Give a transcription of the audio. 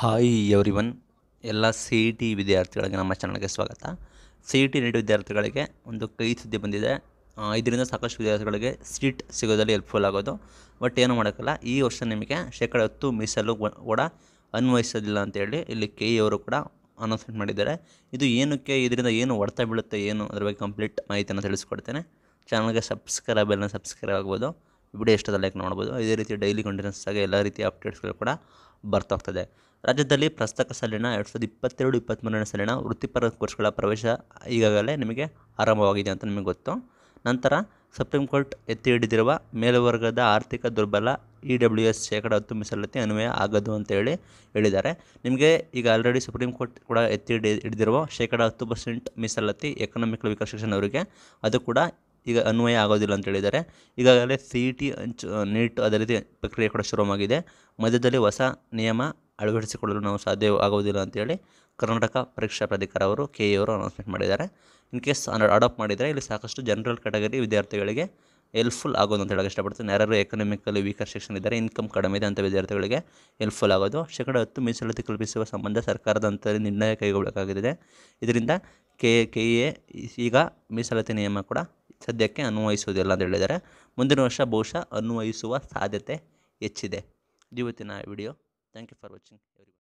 Hi one ಎಲ್ಲ C E T ವಿದ್ಯಾರ್ಥಿಗಳಿಗೆ ನಮ್ಮ ಚಾನಲ್ಗೆ ಸ್ವಾಗತ ಸಿ ಇ ಟಿ ನೀಟ್ ವಿದ್ಯಾರ್ಥಿಗಳಿಗೆ ಒಂದು ಕೈ ಸುದ್ದಿ ಬಂದಿದೆ ಇದರಿಂದ ಸಾಕಷ್ಟು ವಿದ್ಯಾರ್ಥಿಗಳಿಗೆ ಸೀಟ್ ಸಿಗೋದಲ್ಲಿ ಹೆಲ್ಪ್ಫುಲ್ ಆಗೋದು ಬಟ್ ಏನು ಮಾಡೋಕ್ಕಲ್ಲ ಈ ವರ್ಷ ನಿಮಗೆ ಶೇಕಡ ಹತ್ತು ಮೀಸಲು ಕೂಡ ಅನ್ವಯಿಸೋದಿಲ್ಲ ಅಂತೇಳಿ ಇಲ್ಲಿ ಕೆ e ಅವರು ಕೂಡ ಅನೌನ್ಸ್ಮೆಂಟ್ ಮಾಡಿದ್ದಾರೆ ಇದು ಏನಕ್ಕೆ ಇದರಿಂದ ಏನು ಹೊಡ್ತಾ ಬೀಳುತ್ತೆ ಏನು ಅದ್ರ ಬಗ್ಗೆ ಕಂಪ್ಲೀಟ್ ಮಾಹಿತಿಯನ್ನು ತಿಳಿಸ್ಕೊಡ್ತೇನೆ ಚಾನಲ್ಗೆ ಸಬ್ಸ್ಕ್ರೈಬ್ ಎಲ್ಲ ಸಬ್ಸ್ಕ್ರೈಬ್ ಆಗ್ಬೋದು ವಿಡಿಯೋ ಇಷ್ಟದ ಲೈಕ್ ನೋಡ್ಬೋದು ಇದೇ ರೀತಿ ಡೈಲಿ ಕಂಟಿನ್ಯೂಸ್ ಆಗಿ ಎಲ್ಲ ರೀತಿಯ ಅಪ್ಡೇಟ್ಸ್ಗಳು ಕೂಡ ಬರ್ತಾಗ್ತದೆ ರಾಜ್ಯದಲ್ಲಿ ಪ್ರಸ್ತಕ ಸಾಲಿನ ಎರಡು ಸಾವಿರದ ಇಪ್ಪತ್ತೆರಡು ಇಪ್ಪತ್ತ್ಮೂರನೇ ಸಾಲಿನ ವೃತ್ತಿಪರ ಕೋರ್ಸ್ಗಳ ಪ್ರವೇಶ ಈಗಾಗಲೇ ನಿಮಗೆ ಆರಂಭವಾಗಿದೆ ಅಂತ ನಿಮಗೆ ಗೊತ್ತು ನಂತರ ಸುಪ್ರೀಂ ಕೋರ್ಟ್ ಎತ್ತಿ ಹಿಡಿದಿರುವ ಮೇಲ್ವರ್ಗದ ಆರ್ಥಿಕ ದುರ್ಬಲ ಇ ಡಬ್ಲ್ಯೂ ಎಸ್ ಶೇಕಡ ಹತ್ತು ಮೀಸಲಾತಿ ಅನ್ವಯ ಆಗದು ಅಂತೇಳಿ ಹೇಳಿದ್ದಾರೆ ನಿಮಗೆ ಈಗ ಆಲ್ರೆಡಿ ಸುಪ್ರೀಂ ಕೋರ್ಟ್ ಕೂಡ ಎತ್ತಿ ಹಿಡಿ ಹಿಡಿದಿರುವ ಶೇಕಡ ಹತ್ತು ಪರ್ಸೆಂಟ್ ಮೀಸಲಾತಿ ಎಕನಾಮಿಕಲ್ ವಿಕಾಸ್ ಅವರಿಗೆ ಅದು ಕೂಡ ಈಗ ಅನ್ವಯ ಆಗೋದಿಲ್ಲ ಅಂತ ಹೇಳಿದ್ದಾರೆ ಈಗಾಗಲೇ ಸಿ ಇ ಟಿ ನೀಟ್ ಅದೇ ರೀತಿ ಪ್ರಕ್ರಿಯೆ ಕೂಡ ಶುರುವಾಗಿದೆ ಮಧ್ಯದಲ್ಲಿ ಹೊಸ ನಿಯಮ ಅಳವಡಿಸಿಕೊಳ್ಳಲು ನಾವು ಸಾಧ್ಯವಾಗುವುದಿಲ್ಲ ಅಂತೇಳಿ ಕರ್ನಾಟಕ ಪರೀಕ್ಷಾ ಪ್ರಾಧಿಕಾರ ಅವರು ಕೆ ಎ ಅವರು ಅನೌನ್ಸ್ಮೆಂಟ್ ಮಾಡಿದ್ದಾರೆ ಇನ್ ಕೇಸ್ ಅಡಾಪ್ಟ್ ಮಾಡಿದರೆ ಇಲ್ಲಿ ಸಾಕಷ್ಟು ಜನರಲ್ ಕ್ಯಾಟಗರಿ ವಿದ್ಯಾರ್ಥಿಗಳಿಗೆ ಹೆಲ್ಪ್ಫುಲ್ ಆಗೋದು ಅಂತ ಹೇಳಕ್ಕೆ ಇಷ್ಟಪಡ್ತೀನಿ ಯಾರು ಎಕನಾಮಿಕಲಿ ವೀಕರ್ ಸೆಕ್ಷನ್ ಇದ್ದಾರೆ ಇನ್ಕಮ್ ಕಡಿಮೆ ಇದೆ ಅಂತ ವಿದ್ಯಾರ್ಥಿಗಳಿಗೆ ಹೆಲ್ಪ್ಫುಲ್ ಆಗೋದು ಶೇಕಡ ಹತ್ತು ಮೀಸಲಾತಿ ಕಲ್ಪಿಸುವ ಸಂಬಂಧ ಸರ್ಕಾರದ ಅಂತ ನಿರ್ಣಯ ಕೈಗೊಳ್ಳಬೇಕಾಗಿದೆ ಇದರಿಂದ ಕೆ ಕೆ ಎ ಈಗ ಮೀಸಲಾತಿ ನಿಯಮ ಕೂಡ ಸದ್ಯಕ್ಕೆ ಅನ್ವಯಿಸುವುದಿಲ್ಲ ಅಂತ ಹೇಳಿದ್ದಾರೆ ಮುಂದಿನ ವರ್ಷ ಬಹುಶಃ ಅನ್ವಯಿಸುವ ಸಾಧ್ಯತೆ ಹೆಚ್ಚಿದೆ ಇವತ್ತಿನ video Thank you for watching everyone.